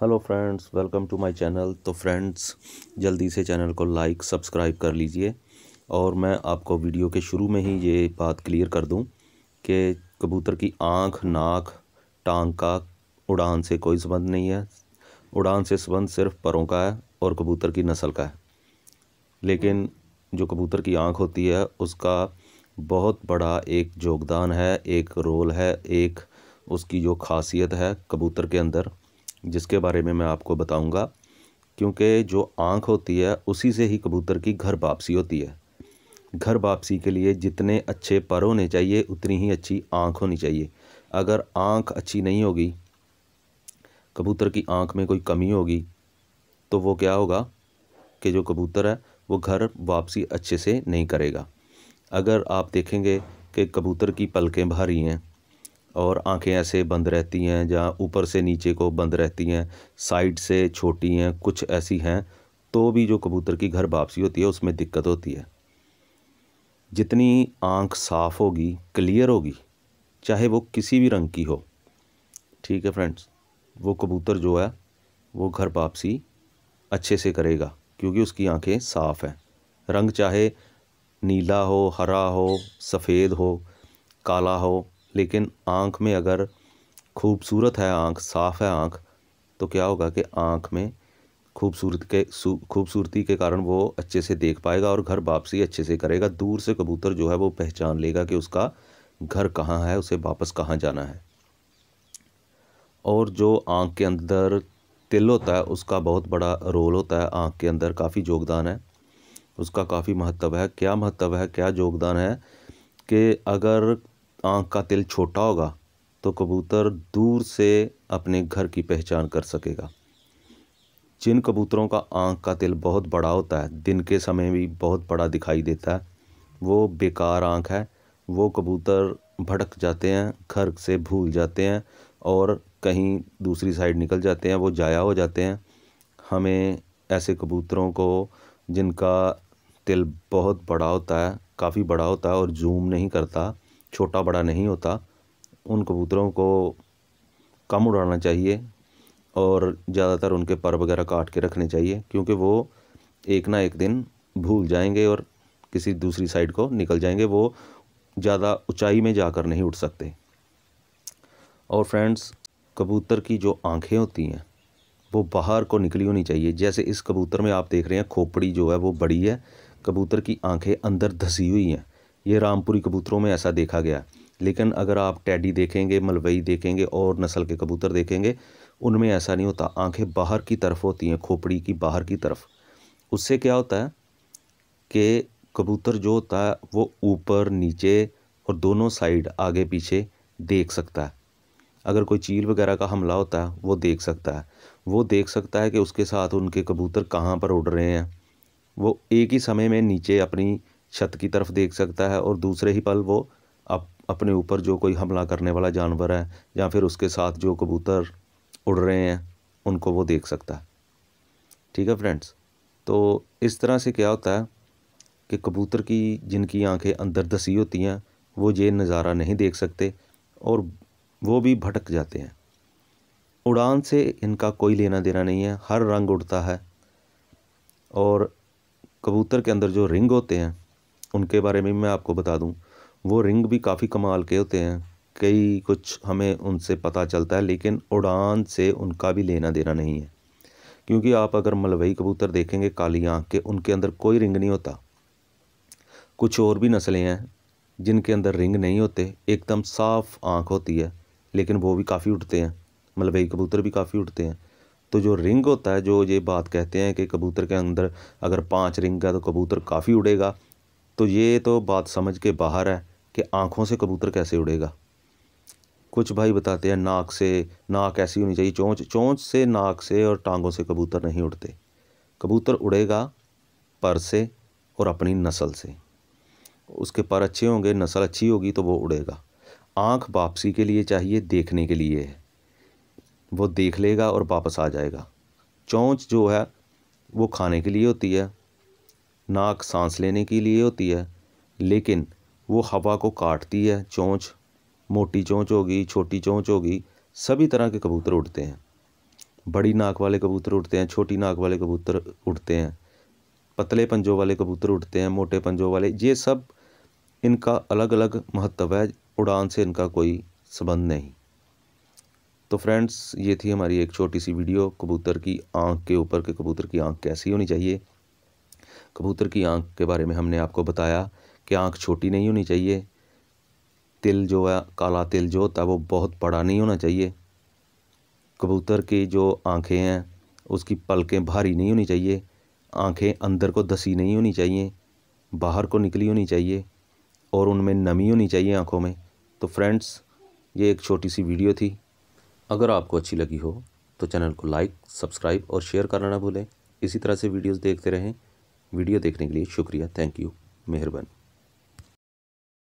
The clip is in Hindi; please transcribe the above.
hello friends welcome to my channel तो फ्रेंड्स जल्दी से चैनल को लाइक सब्सक्राइब कर लीजिए और मैं आपको वीडियो के शुरू में ही ये बात क्लियर कर दूं कि कबूतर की आँख नाक टांग का उड़ान से कोई संबंध नहीं है उड़ान से संबंध सिर्फ परों का है और कबूतर की नस्ल का है लेकिन जो कबूतर की आँख होती है उसका बहुत बड़ा एक योगदान है एक रोल है एक उसकी जो खासियत है कबूतर के अंदर जिसके बारे में मैं आपको बताऊंगा क्योंकि जो आँख होती है उसी से ही कबूतर की घर वापसी होती है घर वापसी के लिए जितने अच्छे पर होने चाहिए उतनी ही अच्छी आँख होनी चाहिए अगर आँख अच्छी नहीं होगी कबूतर की आँख में कोई कमी होगी तो वो क्या होगा कि जो कबूतर है वो घर वापसी अच्छे से नहीं करेगा अगर आप देखेंगे कि कबूतर की पलकें भारी हैं और आंखें ऐसे बंद रहती हैं जहाँ ऊपर से नीचे को बंद रहती हैं साइड से छोटी हैं कुछ ऐसी हैं तो भी जो कबूतर की घर वापसी होती है उसमें दिक्कत होती है जितनी आंख साफ़ होगी क्लियर होगी चाहे वो किसी भी रंग की हो ठीक है फ्रेंड्स वो कबूतर जो है वो घर वापसी अच्छे से करेगा क्योंकि उसकी आंखें साफ़ हैं रंग चाहे नीला हो हरा हो सफ़ेद हो काला हो लेकिन आँख में अगर खूबसूरत है आँख साफ़ है आँख तो क्या होगा कि आँख में खूबसूरत के खूबसूरती के कारण वो अच्छे से देख पाएगा और घर वापसी अच्छे से करेगा दूर से कबूतर जो है वो पहचान लेगा कि उसका घर कहाँ है उसे वापस कहाँ जाना है और जो आँख के अंदर तिल होता है उसका बहुत बड़ा रोल होता है आँख के अंदर काफ़ी योगदान है उसका काफ़ी महत्व है क्या महत्व है क्या योगदान है कि अगर आँख का तिल छोटा होगा तो कबूतर दूर से अपने घर की पहचान कर सकेगा जिन कबूतरों का आँख का तिल बहुत बड़ा होता है दिन के समय भी बहुत बड़ा दिखाई देता है वो बेकार आँख है वो कबूतर भटक जाते हैं घर से भूल जाते हैं और कहीं दूसरी साइड निकल जाते हैं वो जाया हो जाते हैं हमें ऐसे कबूतरों को जिनका तिल बहुत बड़ा होता है काफ़ी बड़ा होता है और जूम नहीं करता छोटा बड़ा नहीं होता उन कबूतरों को कम उड़ाना चाहिए और ज़्यादातर उनके पर वगैरह काट के रखने चाहिए क्योंकि वो एक ना एक दिन भूल जाएंगे और किसी दूसरी साइड को निकल जाएंगे वो ज़्यादा ऊंचाई में जाकर नहीं उठ सकते और फ्रेंड्स कबूतर की जो आंखें होती हैं वो बाहर को निकली होनी चाहिए जैसे इस कबूतर में आप देख रहे हैं खोपड़ी जो है वो बड़ी है कबूतर की आंखें अंदर धसी हुई हैं ये रामपुरी कबूतरों में ऐसा देखा गया लेकिन अगर आप टैडी देखेंगे मलवई देखेंगे और नस्ल के कबूतर देखेंगे उनमें ऐसा नहीं होता आंखें बाहर की तरफ होती हैं खोपड़ी की बाहर की तरफ उससे क्या होता है कि कबूतर जो होता है वो ऊपर नीचे और दोनों साइड आगे पीछे देख सकता है अगर कोई चील वगैरह का हमला होता है वो देख सकता है वो देख सकता है कि उसके साथ उनके कबूतर कहाँ पर उड़ रहे हैं वो एक ही समय में नीचे अपनी छत की तरफ देख सकता है और दूसरे ही पल वो अप, अपने ऊपर जो कोई हमला करने वाला जानवर है या फिर उसके साथ जो कबूतर उड़ रहे हैं उनको वो देख सकता है ठीक है फ्रेंड्स तो इस तरह से क्या होता है कि कबूतर की जिनकी आंखें अंदर धसी होती हैं वो ये नज़ारा नहीं देख सकते और वो भी भटक जाते हैं उड़ान से इनका कोई लेना देना नहीं है हर रंग उड़ता है और कबूतर के अंदर जो रिंग होते हैं उनके बारे में मैं आपको बता दूँ वो रिंग भी काफ़ी कमाल के होते हैं कई कुछ हमें उनसे पता चलता है लेकिन उड़ान से उनका भी लेना देना नहीं है क्योंकि आप अगर मलवई कबूतर देखेंगे काली आँख के उनके अंदर कोई रिंग नहीं होता कुछ और भी नस्लें हैं जिनके अंदर रिंग नहीं होते एकदम साफ़ आँख होती है लेकिन वो भी काफ़ी उठते हैं मलवई कबूतर भी काफ़ी उठते हैं तो जो रिंग होता है जो ये बात कहते हैं कि कबूतर के अंदर अगर पांच रिंग है तो कबूतर काफ़ी उड़ेगा तो ये तो बात समझ के बाहर है कि आँखों से कबूतर कैसे उड़ेगा कुछ भाई बताते हैं नाक से नाक ऐसी होनी चाहिए चोंच चोंच से नाक से और टांगों से कबूतर नहीं उड़ते कबूतर उड़ेगा पर से और अपनी नस्ल से उसके पर अच्छे होंगे नस्ल अच्छी होगी तो वो उड़ेगा आँख वापसी के लिए चाहिए देखने के लिए है वो देख लेगा और वापस आ जाएगा चोंच जो है वो खाने के लिए होती है नाक सांस लेने के लिए होती है लेकिन वो हवा को काटती है चोंच मोटी चोंच होगी छोटी चोंच होगी सभी तरह के कबूतर उड़ते हैं बड़ी नाक वाले कबूतर उड़ते हैं छोटी नाक वाले कबूतर उड़ते हैं पतले पंजों वाले कबूतर उड़ते हैं मोटे पंजों वाले ये सब इनका अलग अलग महत्व है उड़ान से इनका कोई संबंध नहीं तो फ्रेंड्स ये थी हमारी एक छोटी सी वीडियो कबूतर की आंख के ऊपर के कबूतर की आंख कैसी होनी चाहिए कबूतर की आँख के बारे में हमने आपको बताया कि आँख छोटी नहीं होनी चाहिए तिल जो है काला तिल जो होता है वो बहुत बड़ा नहीं होना चाहिए कबूतर की जो आँखें हैं उसकी पलकें भारी नहीं होनी चाहिए आँखें अंदर को दसी नहीं होनी चाहिए बाहर को निकली होनी चाहिए और उनमें नमी होनी चाहिए आँखों में तो फ्रेंड्स ये एक छोटी सी वीडियो थी अगर आपको अच्छी लगी हो तो चैनल को लाइक सब्सक्राइब और शेयर करना ना भूलें इसी तरह से वीडियोस देखते रहें वीडियो देखने के लिए शुक्रिया थैंक यू मेहरबानी